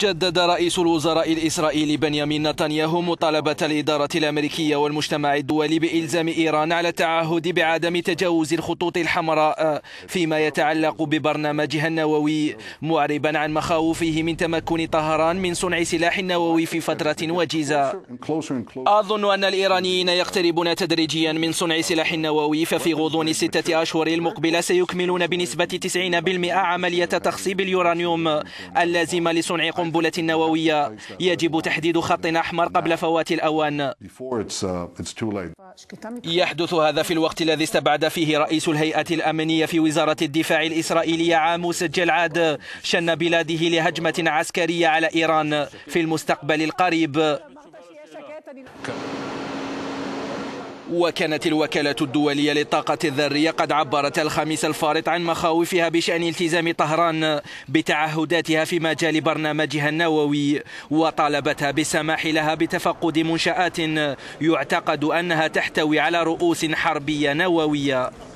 جدد رئيس الوزراء الإسرائيلي بنيامين نتنياهو مطالبة الإدارة الأمريكية والمجتمع الدولي بإلزام إيران على التعهد بعدم تجاوز الخطوط الحمراء آه، فيما يتعلق ببرنامجها النووي معربا عن مخاوفه من تمكن طهران من صنع سلاح نووي في فترة وجيزة أظن أن الإيرانيين يقتربون تدريجيا من صنع سلاح نووي ففي غضون ستة أشهر المقبلة سيكملون بنسبة 90% عملية تخصيب اليورانيوم اللازمة لصنع القنبلة النووية يجب تحديد خط أحمر قبل فوات الأوان uh, يحدث هذا في الوقت الذي استبعد فيه رئيس الهيئة الأمنية في وزارة الدفاع الإسرائيلية عاموس الجلعاد شن بلاده لهجمة عسكرية على إيران في المستقبل القريب وكانت الوكالة الدولية للطاقة الذرية قد عبرت الخميس الفارط عن مخاوفها بشأن التزام طهران بتعهداتها في مجال برنامجها النووي وطالبتها بالسماح لها بتفقد منشآت يعتقد أنها تحتوي على رؤوس حربية نووية